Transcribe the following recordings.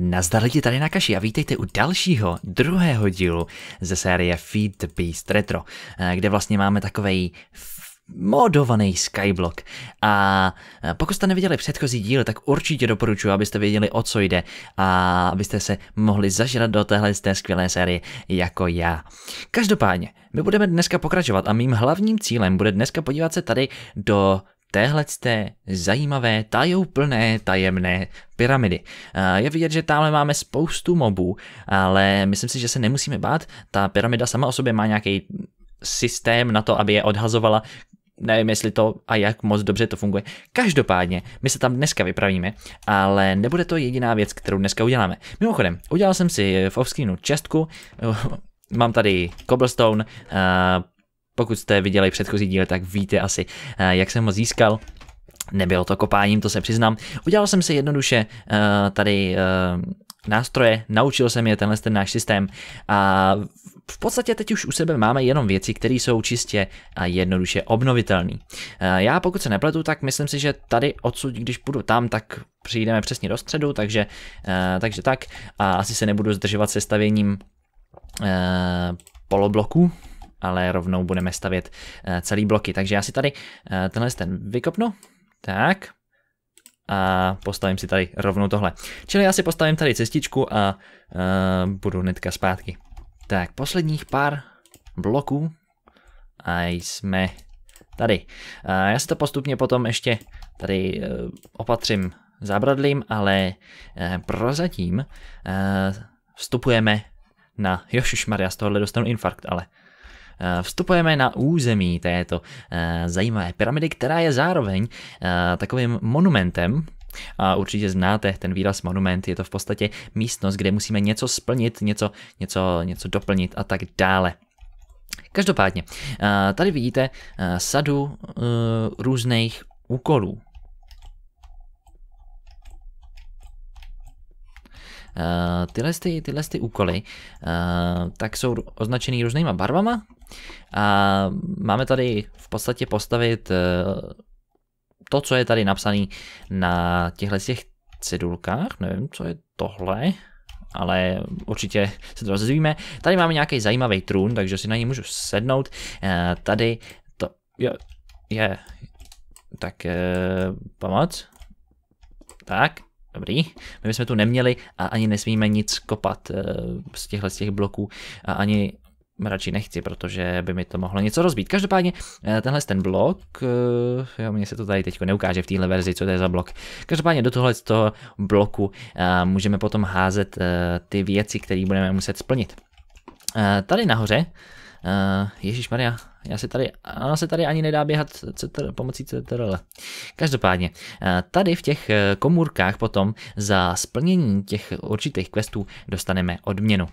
Nazdar lidi tady na kaši a vítejte u dalšího, druhého dílu ze série Feed the Beast Retro, eh, kde vlastně máme takovej modovaný Skyblock. A eh, pokud jste neviděli předchozí díl, tak určitě doporučuji, abyste věděli, o co jde a abyste se mohli zažrat do téhle z té skvělé série jako já. Každopádně, my budeme dneska pokračovat a mým hlavním cílem bude dneska podívat se tady do téhle té zajímavé, tajuplné, tajemné pyramidy. Je vidět, že tamhle máme spoustu mobů, ale myslím si, že se nemusíme bát. Ta pyramida sama o sobě má nějaký systém na to, aby je odhazovala nevím, jestli to a jak moc dobře to funguje. Každopádně, my se tam dneska vypravíme, ale nebude to jediná věc, kterou dneska uděláme. Mimochodem, udělal jsem si v offscreenu čestku, mám tady cobblestone, eh, pokud jste viděli předchozí díl, tak víte asi, eh, jak jsem ho získal. Nebylo to kopáním, to se přiznám. Udělal jsem si jednoduše eh, tady eh, nástroje, naučil jsem je tenhle ten náš systém a v podstatě teď už u sebe máme jenom věci, které jsou čistě a jednoduše obnovitelné. Já pokud se nepletu, tak myslím si, že tady odsud, když půjdu tam, tak přijdeme přesně do středu, takže, takže tak a asi se nebudu zdržovat se stavěním polobloků, ale rovnou budeme stavět eh, celý bloky. Takže já si tady eh, tenhle ten vykopnu, tak, a postavím si tady rovnou tohle. Čili já si postavím tady cestičku a eh, budu hnedka zpátky. Tak, posledních pár bloků a jsme tady. A já si to postupně potom ještě tady opatřím zábradlím, ale prozatím vstupujeme na... Já z tohohle dostanu infarkt, ale... Eh, vstupujeme na území této eh, zajímavé pyramidy, která je zároveň eh, takovým monumentem, a určitě znáte ten výraz monument, je to v podstatě místnost, kde musíme něco splnit, něco, něco, něco doplnit a tak dále. Každopádně, tady vidíte sadu různých úkolů. Eh, tyhle, ty, tyhle ty úkoly eh, tak jsou označený různýma barvama a máme tady v podstatě postavit eh, to, co je tady napsané na těchto těch cedulkách, nevím, co je tohle, ale určitě se to rozvíme. Tady máme nějaký zajímavý trůn, takže si na něj můžu sednout. Tady to je, je tak pomoc. Tak, Dobrý. My bychom tu neměli a ani nesmíme nic kopat eh, z těchto z těch bloků a ani radši nechci, protože by mi to mohlo něco rozbít. Každopádně eh, tenhle ten blok, eh, jo, mně se to tady teď neukáže v téhle verzi, co to je za blok. Každopádně do tohle z toho bloku můžeme potom házet ty věci, které budeme muset splnit. Tady nahoře, Ježíš Maria, já se tady, ono se tady ani nedá běhat cetr, pomocí CTRL. Každopádně, eh, tady v těch eh, komůrkách potom za splnění těch určitých questů dostaneme odměnu.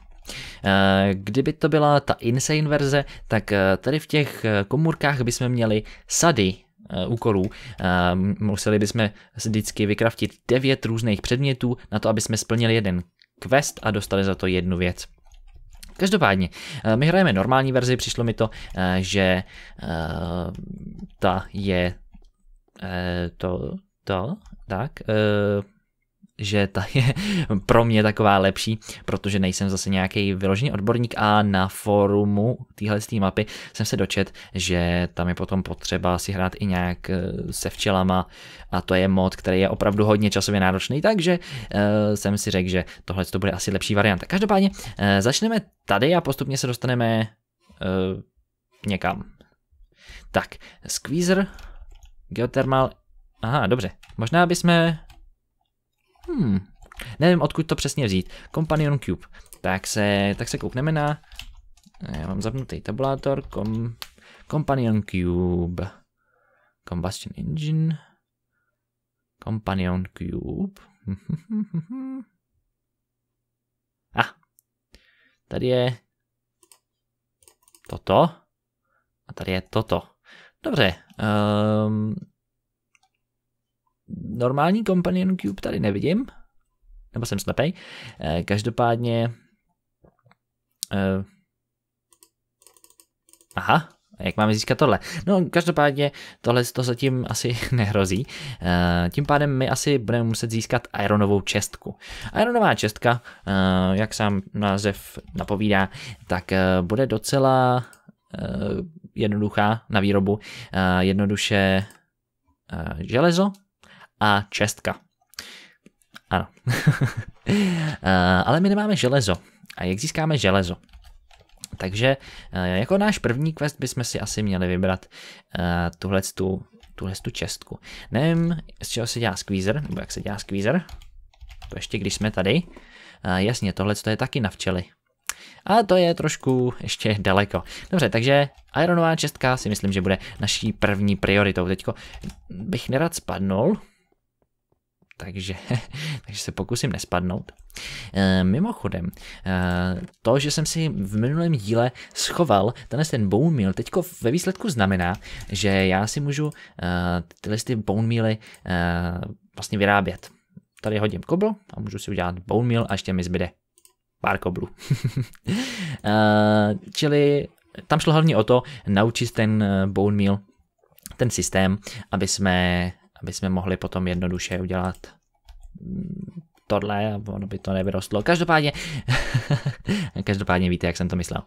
Eh, kdyby to byla ta insane verze, tak tady v těch komůrkách bychom měli sady úkolů. Museli bychom vždycky vykraftit devět různých předmětů na to, aby jsme splnili jeden quest a dostali za to jednu věc. Každopádně, eh, my hrajeme normální verzi, přišlo mi to, eh, že eh, ta je to, to, tak, že ta je pro mě taková lepší, protože nejsem zase nějaký vyložený odborník a na forumu téhle mapy jsem se dočet, že tam je potom potřeba si hrát i nějak eh, se včelama a to je mod, který je opravdu hodně časově náročný, takže eh, jsem si řekl, že tohle to bude asi lepší varianta. Každopádně eh, začneme tady a postupně se dostaneme někam. Tak, Squeezer, Geothermal, aha, dobře, možná bychom Hmm, nevím, odkud to přesně vzít. Companion Cube. Tak se, tak se koukneme na... Já mám zapnutý tabulátor. Com, Companion Cube. Combustion Engine. Companion Cube. A. ah, tady je toto. A tady je toto. Dobře. Um, normální Companion Cube tady nevidím, nebo jsem slepej. Eh, každopádně... Eh, aha, jak máme získat tohle? No, každopádně tohle to zatím asi nehrozí. Eh, tím pádem my asi budeme muset získat Ironovou čestku. Ironová čestka, jak sám název napovídá, tak bude docela jednoduchá na výrobu. Jednoduše železo, a čestka. Ano. Eh, ale my nemáme železo. A jak získáme železo? Takže eh, jako náš první quest bychom si asi měli vybrat eh, tuhle tu tuhle tu čestku. Nevím, z čeho se dělá squeezer, nebo jak se dělá squeezer. To ještě když jsme tady. A jasně, tohle je taky na včely. A to je trošku ještě daleko. Dobře, takže Ironová čestka si myslím, že bude naší první prioritou. Teďko bych nerad spadnul, takže, takže se pokusím nespadnout. E, mimochodem, e, to, že jsem si v minulém díle schoval tenhle ten bone meal, teďko ve výsledku znamená, že já si můžu e, tyhle ty bone mealy e, vlastně vyrábět. Tady hodím koblo a můžu si udělat bone meal a ještě mi zbyde pár koblů. e, čili tam šlo hlavně o to naučit ten bone meal ten systém, aby jsme aby jsme mohli potom jednoduše udělat mm, tohle, ono by to nevyrostlo. Každopádně, každopádně víte, jak jsem to myslel.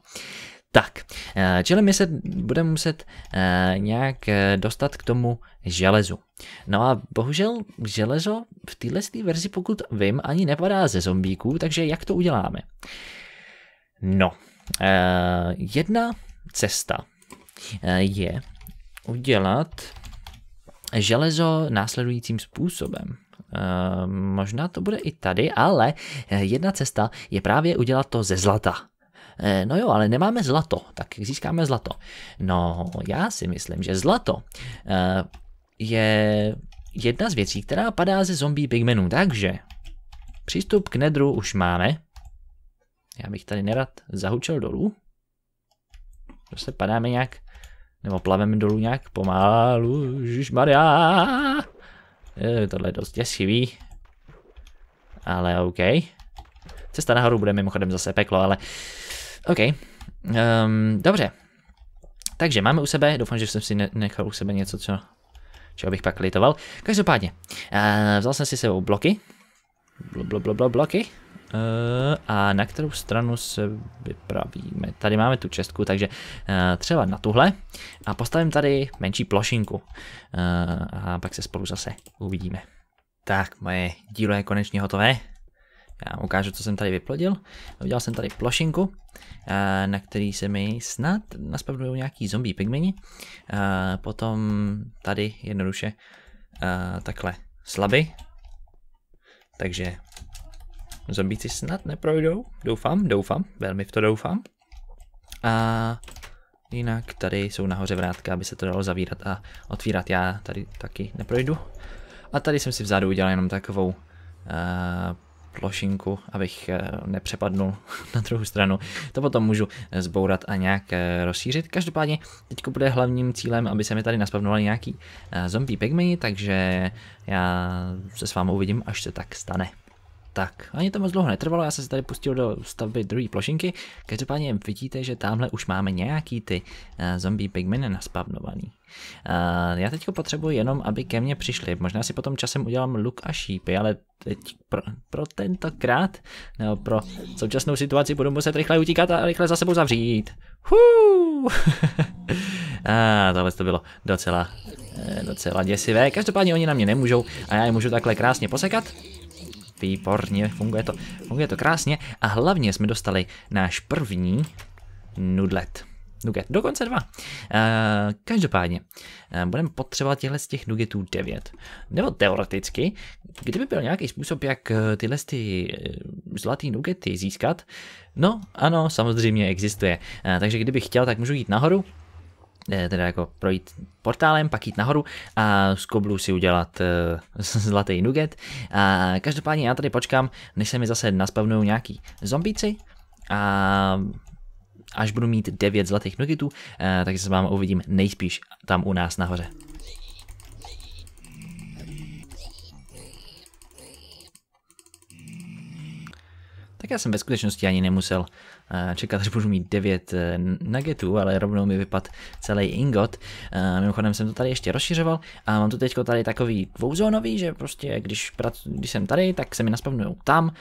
Tak, eh, čili my se budeme muset eh, nějak eh, dostat k tomu železu. No a bohužel železo v téhle verzi, pokud vím, ani nepadá ze zombíků, takže jak to uděláme? No, jedna cesta je udělat železo následujícím způsobem. Ehm, možná to bude i tady, ale eh, jedna cesta je právě udělat to ze zlata. Eh, no jo, ale nemáme zlato, tak získáme zlato? No, já si myslím, že zlato eh, je jedna z věcí, která padá ze zombie pigmenů, takže přístup k nedru už máme. Já bych tady nerad zahučel dolů. Prostě padáme nějak nebo plaveme dolů nějak pomalu, Maria. Tohle je dost děsivý. Ale OK. Cesta nahoru bude mimochodem zase peklo, ale OK. Um, dobře. Takže máme u sebe, doufám, že jsem si nechal u sebe něco, co, čeho bych pak litoval. Každopádně, uh, vzal jsem si sebou bloky. Blo, blo, blo, bloky. Eh, a na kterou stranu se vypravíme? Tady máme tu čestku, takže eh, třeba na tuhle a postavím tady menší plošinku eh, a pak se spolu zase uvidíme. Tak, moje dílo je konečně hotové. Já vám ukážu, co jsem tady vyplodil. Udělal jsem tady plošinku, na který se mi snad naspevnují nějaký zombie pigmeni. Potom tady jednoduše takhle slaby. Takže Zombíci snad neprojdou, doufám, doufám, velmi v to doufám. A jinak tady jsou nahoře vrátka, aby se to dalo zavírat a otvírat. Já tady taky neprojdu. A tady jsem si vzadu udělal jenom takovou uh, plošinku, abych uh, nepřepadnul na druhou stranu. To potom můžu zbourat a nějak uh, rozšířit. Každopádně teď bude hlavním cílem, aby se mi tady naspavnovali nějaký uh, zombie pygmy, takže já se s vámi uvidím, až se tak stane. Tak, ani to moc dlouho netrvalo, já jsem se tady pustil do stavby druhé plošinky. Každopádně vidíte, že tamhle už máme nějaký ty uh, zombie pigmeny naspavnovaný. Uh, já teď potřebuji jenom, aby ke mně přišli. Možná si potom časem udělám luk a šípy, ale teď pro, pro tentokrát, nebo pro současnou situaci, budu muset rychle utíkat a rychle za sebou zavřít. A ah, eh, tohle to bylo docela, docela děsivé. Každopádně oni na mě nemůžou a já je můžu takhle krásně posekat. Výborně, funguje to, funguje to krásně a hlavně jsme dostali náš první nudlet. Nuget, dokonce dva. Uh, každopádně, uh, budeme potřebovat těchto z těch nugetů 9. Nebo teoreticky, kdyby byl nějaký způsob, jak eh, tyhle ty zlatý nugety získat, no ano, samozřejmě existuje. Uh, takže kdybych chtěl, tak můžu jít nahoru Eh, teda jako projít portálem, pak jít nahoru a z koblu si udělat eh, zlatý nugget. A každopádně já tady počkám, než se mi zase naspavnou nějaký zombíci a až budu mít 9 zlatých nugetů, eh, takže se vám uvidím nejspíš tam u nás nahoře. Tak já jsem ve skutečnosti ani nemusel čekat, že budu mít 9 eh, nuggetů, ale rovnou mi vypad celý ingot. Mimochodem jsem to tady ještě rozšiřoval a mám tu teďko tady takový dvouzónový, že prostě když, prac, když jsem tady, tak se mi naspavnujou tam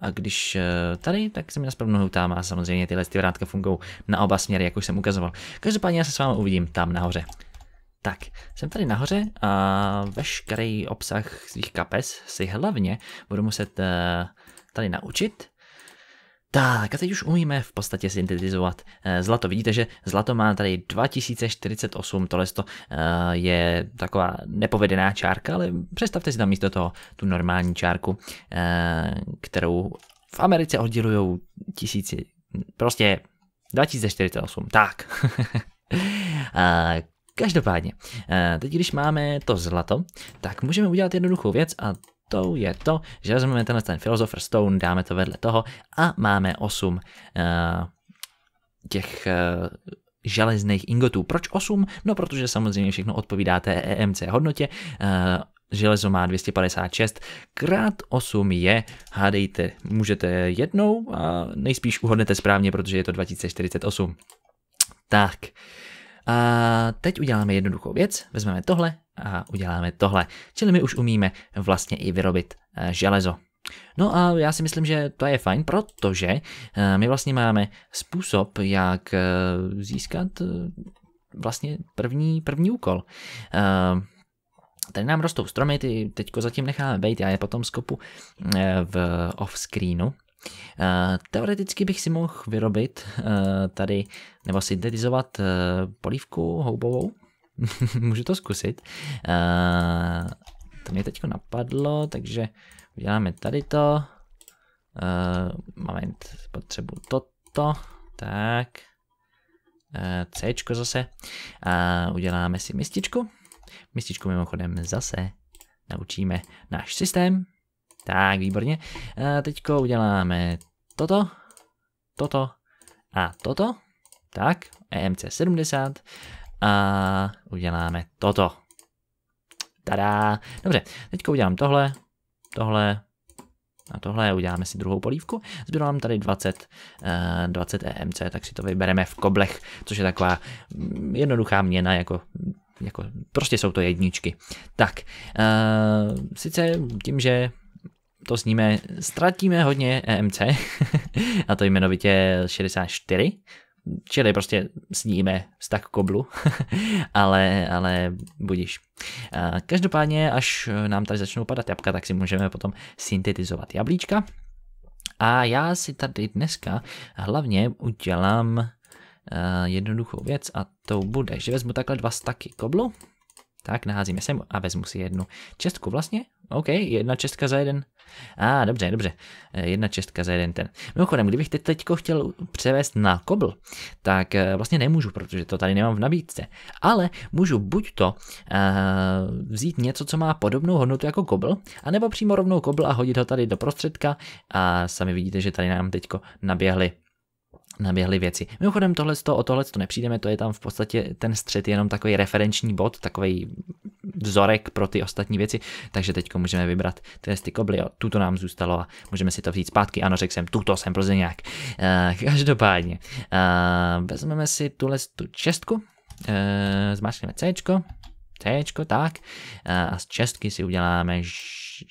a když eh, tady, tak se mi naspavnujou tam a samozřejmě tyhle ty vrátka fungují na oba směry, jak už jsem ukazoval. Každopádně já se s vámi uvidím tam nahoře. Tak, jsem tady nahoře a veškerý obsah svých kapes si hlavně budu muset eh, tady naučit, tak a teď už umíme v podstatě syntetizovat eh, zlato. Vidíte, že zlato má tady 2048, tohle to eh, je taková nepovedená čárka, ale představte si tam místo toho tu normální čárku, eh, kterou v Americe oddělují tisíci, prostě 2048, tak. Každopádně, teď když máme to zlato, tak můžeme udělat jednoduchou věc a tou je to, že vezmeme tenhle ten Philosopher Stone, dáme to vedle toho a máme 8 uh, eh, těch uh, železných ingotů. Proč 8? No protože samozřejmě všechno odpovídá té EMC hodnotě. Uh, železo má 256, krát 8 je, hádejte, můžete jednou a nejspíš uhodnete správně, protože je to 2048. Tak, a teď uděláme jednoduchou věc, vezmeme tohle, a uděláme tohle. Čili my už umíme vlastně i vyrobit eh, železo. No a já si myslím, že to je fajn, protože eh, my vlastně máme způsob, jak eh, získat vlastně první, první úkol. Tady nám rostou stromy, ty teďko zatím necháme být, já je potom skopu v offscreenu. Teoreticky bych si mohl vyrobit tady, nebo syntetizovat polívku houbovou, Můžu to zkusit. Uh, to mě teď napadlo, takže uděláme tady to. Uh, eh, moment, potřebu toto. Tak. Uh, eh, C zase. A uh, uděláme si mističku. Mističku mimochodem zase naučíme náš systém. Tak, výborně. Uh, teďko uděláme toto, toto a toto. Tak, EMC 70. A uděláme toto. Tada. Dobře, teďka udělám tohle, tohle a tohle. Uděláme si druhou polívku. Zbylo nám tady 20, 20 EMC, tak si to vybereme v koblech, což je taková mm, jednoduchá měna, jako jako, prostě jsou to jedničky. Tak, uh, sice tím, že to sníme, ztratíme hodně EMC, a to jmenovitě 64, čili prostě sníme z tak koblu, ale, ale budíš. Každopádně, až nám tady začnou padat jabka, tak si můžeme potom syntetizovat jablíčka. A já si tady dneska hlavně udělám eh, jednoduchou věc a to bude, že vezmu takhle dva staky koblu, tak naházíme sem a vezmu si jednu čestku vlastně, OK, jedna čestka za jeden a, ah, dobře, dobře. E, jedna čestka za jeden ten. Mimochodem, kdybych teď teďko chtěl převést na kobl, tak e, vlastně nemůžu, protože to tady nemám v nabídce. Ale můžu buď to uh, vzít něco, co má podobnou hodnotu jako kobl, anebo přímo rovnou kobl a hodit ho tady do prostředka a sami vidíte, že tady nám teďko naběhly naběhly věci. Mimochodem tohle o tohle to nepřijdeme, to je tam v podstatě ten střed jenom takový referenční bod, takový vzorek pro ty ostatní věci, takže teď můžeme vybrat tyhle ty kobly, tuto nám zůstalo a můžeme si to vzít zpátky, ano, řekl jsem, tuto jsem nějak. Uh, eh, každopádně, uh, vezmeme si tuhle tu čestku, uh, zmáčkneme C, C, tak, uh, a z čestky si uděláme,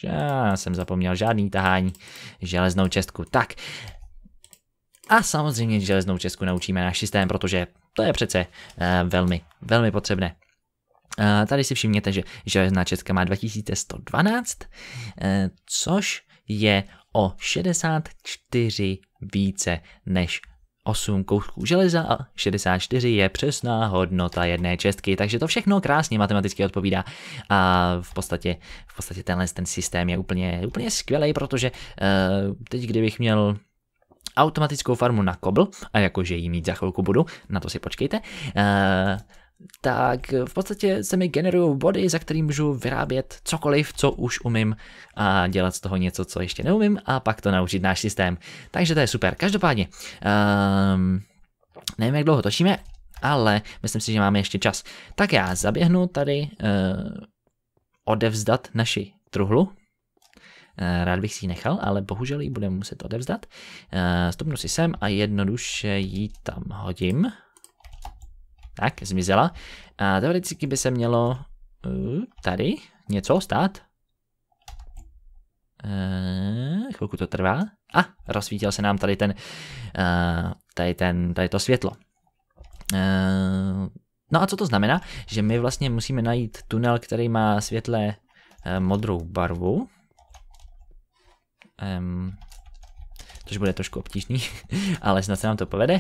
já jsem zapomněl žádný tahání, železnou čestku, tak, a samozřejmě železnou Česku naučíme náš systém, protože to je přece eh, velmi, velmi potřebné. Eh, tady si všimněte, že železná Česka má 2112, eh, což je o 64 více než 8 kousků železa a 64 je přesná hodnota jedné čestky, takže to všechno krásně matematicky odpovídá a v podstatě, v podstatě tenhle ten systém je úplně, úplně skvělý, protože uh, teď kdybych měl automatickou farmu na kobl, a jakože ji mít za chvilku budu, na to si počkejte, uh, tak v podstatě se mi generují body, za který můžu vyrábět cokoliv, co už umím a dělat z toho něco, co ještě neumím a pak to naučit náš systém. Takže to je super. Každopádně, um, nevím, jak dlouho točíme, ale myslím si, že máme ještě čas. Tak já zaběhnu tady uh, odevzdat naši truhlu, Eh, rád bych si ji nechal, ale bohužel ji budeme muset odevzdat. Eh, stopnu si sem a jednoduše ji tam hodím. Tak, zmizela. A teoreticky by se mělo eh, tady něco stát. Chvilku to trvá. A ah, rozsvítil se nám tady ten, tady ten, tady to světlo. No a co to znamená? Že my vlastně musíme najít tunel, který má světle modrou barvu. Um, což bude trošku obtížný, ale snad se nám to povede.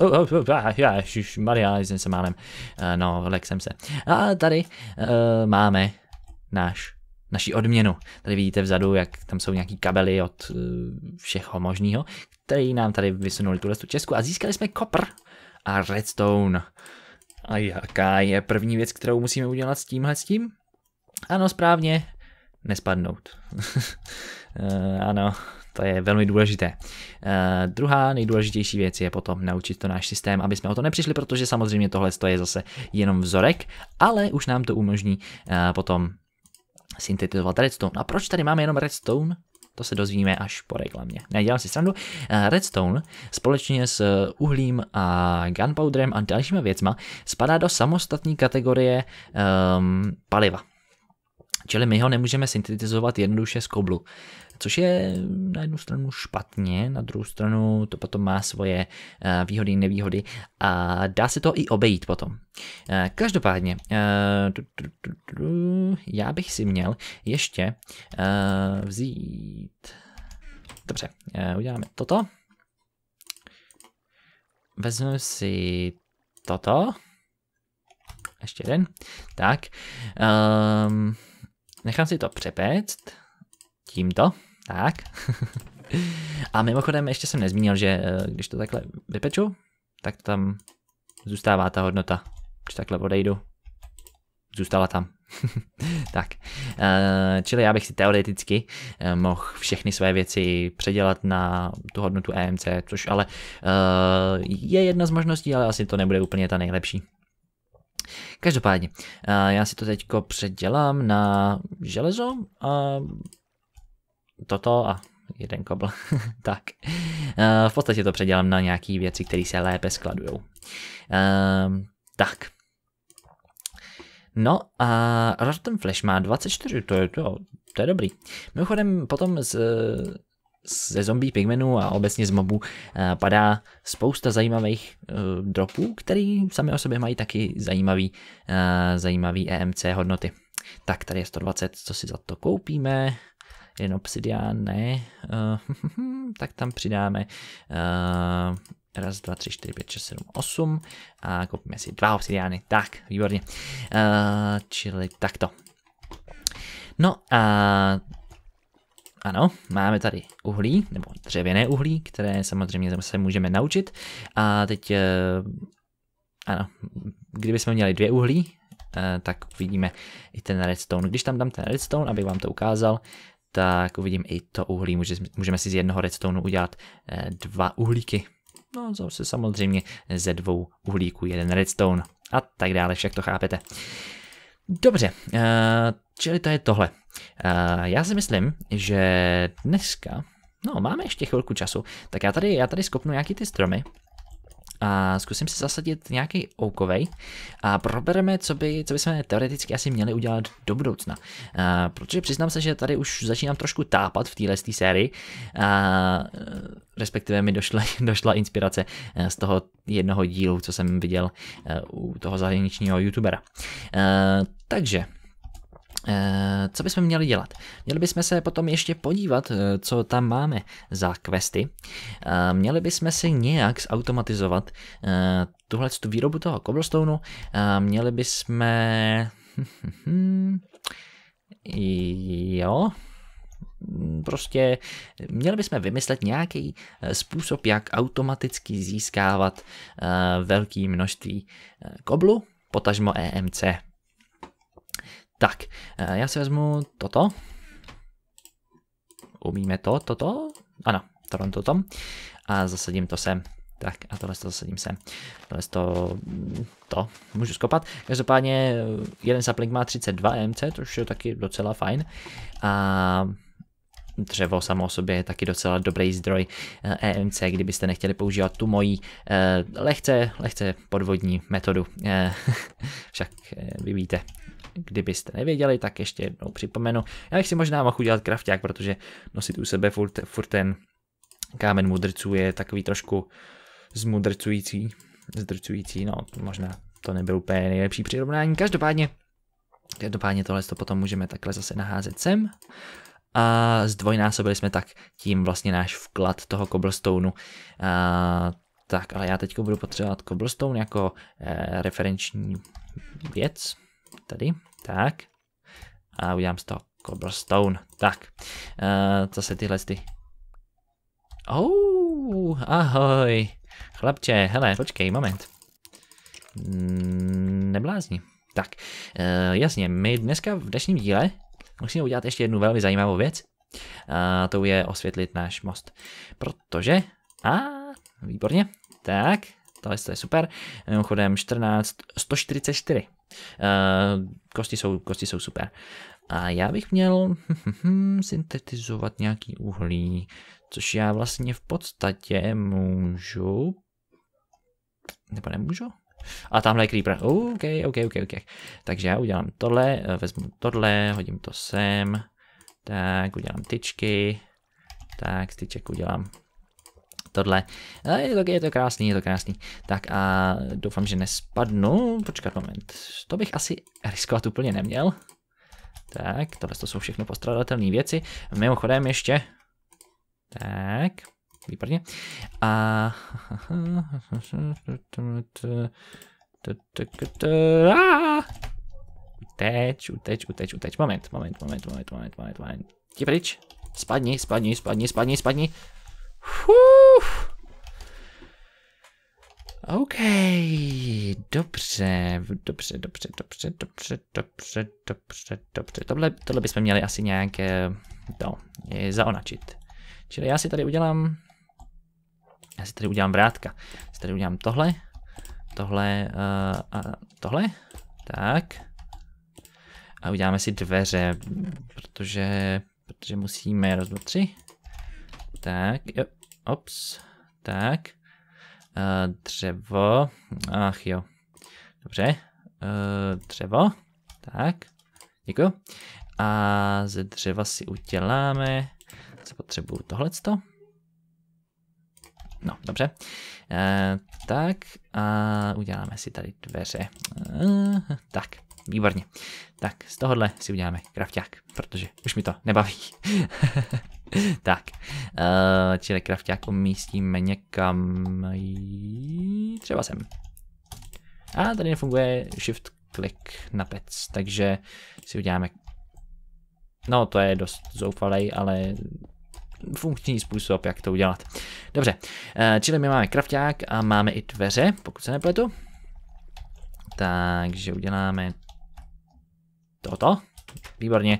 Uh, oh, oh, oh, ah, já, šiš, Maria, jsem se málem. Uh, no, lek jsem se. A tady uh, máme náš, naši odměnu. Tady vidíte vzadu, jak tam jsou nějaký kabely od uh, všeho možného, který nám tady vysunuli tuhle tu Česku a získali jsme kopr a redstone. A jaká je první věc, kterou musíme udělat s tímhle s tím? Ano, správně, nespadnout. Eh, ano, to je velmi důležité. Uh, druhá nejdůležitější věc je potom naučit to náš systém, aby jsme o to nepřišli, protože samozřejmě tohle je zase jenom vzorek, ale už nám to umožní uh, potom syntetizovat redstone. A proč tady máme jenom redstone? To se dozvíme až po reklamě. Ne, dělám si srandu. Redstone společně s uhlím a gunpowderem a dalšíma věcma spadá do samostatné kategorie um, paliva. Čili my ho nemůžeme syntetizovat jednoduše z koblu což je na jednu stranu špatně, na druhou stranu to potom má svoje eh, výhody, nevýhody a dá se to i obejít potom. Eh, každopádně, eh, já bych si měl ještě vzít, dobře, uděláme toto, Vezmu si toto, ještě jeden, tak, um, nechám si to přepéct, tímto. Tak. A mimochodem ještě jsem nezmínil, že eh, když to takhle vypeču, tak tam zůstává ta hodnota. Když takhle odejdu, zůstala tam. tak, eh, čili já bych si teoreticky eh, mohl všechny své věci předělat na tu hodnotu EMC, což ale je jedna z možností, ale asi to nebude úplně ta nejlepší. Každopádně, já si to teďko předělám na železo a toto a jeden kobl. tak. Eh, v podstatě to předělám na nějaké věci, které se lépe skladujou. Ehm, tak. No a Rotten Flash má 24, to je, to, to je dobrý. Mimochodem potom z, ze zombie pigmenů a obecně z mobů eh, padá spousta zajímavých eh, dropů, který sami o sobě mají taky zajímavý, zajímavý EMC hodnoty. Tak tady je 120, co si za to koupíme, jen obsidián, ne, uh, tak tam přidáme uh, raz, dva, tři, čtyři, pět, šest, sedm, osm a koupíme si dva obsidiány, tak, výborně, uh, čili takto. No a ano, máme tady uhlí, nebo dřevěné uhlí, které samozřejmě se můžeme naučit. A teď, ano, kdybychom měli dvě uhlí, tak vidíme i ten redstone. Když tam dám ten redstone, abych vám to ukázal, tak uvidím i to uhlí. Můžeme si z jednoho redstoneu udělat eh, dva uhlíky. No, zase samozřejmě ze dvou uhlíků jeden redstone a tak dále, však to chápete. Dobře, eh, čili to je tohle. Eh, já si myslím, že dneska, no máme ještě chvilku času, tak já tady, já tady skopnu nějaký ty stromy a zkusím si zasadit nějaký oukovej a probereme, co by, co by jsme teoreticky asi měli udělat do budoucna. A, protože přiznám se, že tady už začínám trošku tápat v téhle sérii, a, respektive mi došla, došla inspirace e, z toho jednoho dílu, co jsem viděl e, u toho zahraničního youtubera. A, e, takže Eh, co bychom měli dělat? Měli bychom se potom ještě podívat, eh, co tam máme za questy. Eh, měli bychom si nějak zautomatizovat tuhle tu výrobu toho cobblestoneu. Měli bychom... jo, prostě měli bychom vymyslet nějaký způsob, jak automaticky získávat velké množství koblu, potažmo EMC. Tak, eh, já si vezmu toto. Umíme to, toto. Ano, tohle toto. A zasadím to sem. Tak a tohle to zasadím sem. Tohle to, to můžu skopat. Každopádně eh, jeden sapling má 32 MC, což je taky docela fajn. A dřevo samo o sobě je taky docela dobrý zdroj EMC, eh, e kdybyste nechtěli používat tu mojí eh, lehce, lehce podvodní metodu. Eh, však eh, vy víte, Kdybyste nevěděli, tak ještě jednou připomenu. Já bych si možná mohl udělat krafták, protože nosit u sebe furt, furt ten kámen mudrců je takový trošku zmudrcující. Zdrcující, no možná to nebyl úplně nejlepší přirovnání. Každopádně, každopádně tohle to potom můžeme takhle zase naházet sem. A zdvojnásobili jsme tak tím vlastně náš vklad toho cobblestoneu. A, tak, ale já teď budu potřebovat cobblestone jako e, referenční věc. Tady, tak. A udělám z toho cobblestone. Tak, uh, zase tyhle ty. Oh, ahoj. Chlapče, hele, počkej, moment. Mm, neblázni. Tak, uh, jasně, my dneska v dnešním díle musíme udělat ještě jednu velmi zajímavou věc. A eh, to je osvětlit náš most. Protože, a výborně, tak, tohle je super, mimochodem 14, 144. Uh, kosti, jsou, kosti jsou super. A já bych měl syntetizovat nějaký uhlí, což já vlastně v podstatě můžu... Nebo nemůžu? A tamhle je creeper. OK, OK, OK, OK. Takže já udělám tohle, eh, vezmu tohle, hodím to sem. Tak, udělám tyčky. Tak, z tyček udělám tohle. Je to, je to krásný, je to krásný. Tak a doufám, že nespadnu. Počkat moment. To bych asi riskovat úplně neměl. Tak, tohle to jsou všechno postradatelné věci. Mimochodem ještě. Tak, výborně. A... Uteč, uteč, uteč, uteč. Moment, moment, moment, moment, moment, moment, moment. Ti pryč. Spadni, spadni, spadni, spadni, spadni. Fuuu. OK, dobře, dobře, dobře, dobře, dobře, dobře, dobře, dobře. Tohle, tohle bychom měli asi nějak to, eh, no, eh, zaonačit. Čili já si tady udělám, já si tady udělám vrátka. Já si tady udělám tohle, tohle uh, a tohle, tak. A uděláme si dveře, protože, protože musíme, raz, tři. Tak, jo, ops, tak. Eh, dřevo. Ach jo. Dobře. Uh, dřevo. Tak. Děkuji. A ze dřeva si uděláme. Co potřebuju? Tohleto? No, dobře. E, tak a uděláme si tady dveře. E, tak, výborně. Tak, z tohohle si uděláme krafťák, protože už mi to nebaví. tak, uh, čili krafťák umístíme někam, třeba sem. A tady nefunguje shift klik na pec, takže si uděláme, no to je dost zoufalej, ale funkční způsob, jak to udělat. Dobře, uh, čili my máme krafťák a máme i dveře, pokud se nepletu. Takže uděláme toto, výborně.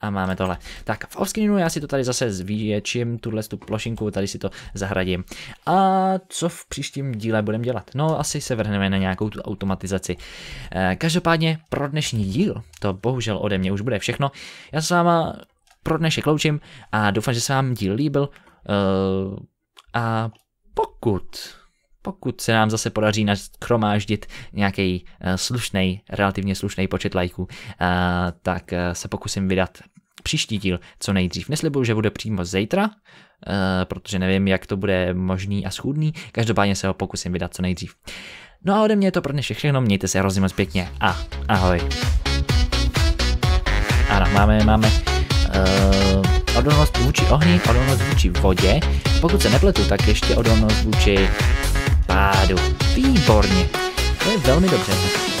A máme tohle. Tak v offscreenu já si to tady zase zvětším, tuhle tu plošinku, tady si to zahradím. A co v příštím díle budeme dělat? No asi se vrhneme na nějakou tu automatizaci. Eh, každopádně pro dnešní díl, to bohužel ode mě už bude všechno, já se s váma pro dnešek loučím a doufám, že se vám díl líbil. Eh, a pokud pokud se nám zase podaří naskromáždit nějaký eh, slušný, relativně slušný počet lajků, eh, tak eh, se pokusím vydat příští díl co nejdřív. Neslibuju, že bude přímo zítra, protože nevím, jak to bude možný a schůdný, každopádně se ho pokusím vydat co nejdřív. No a ode mě je to pro dnešek všechno, mějte se hrozně moc pěkně a ahoj. Ano, máme, máme uh, odolnost vůči ohni, odolnost vůči vodě, pokud se nepletu, tak ještě odolnost vůči pádu. Výborně. To je velmi dobře.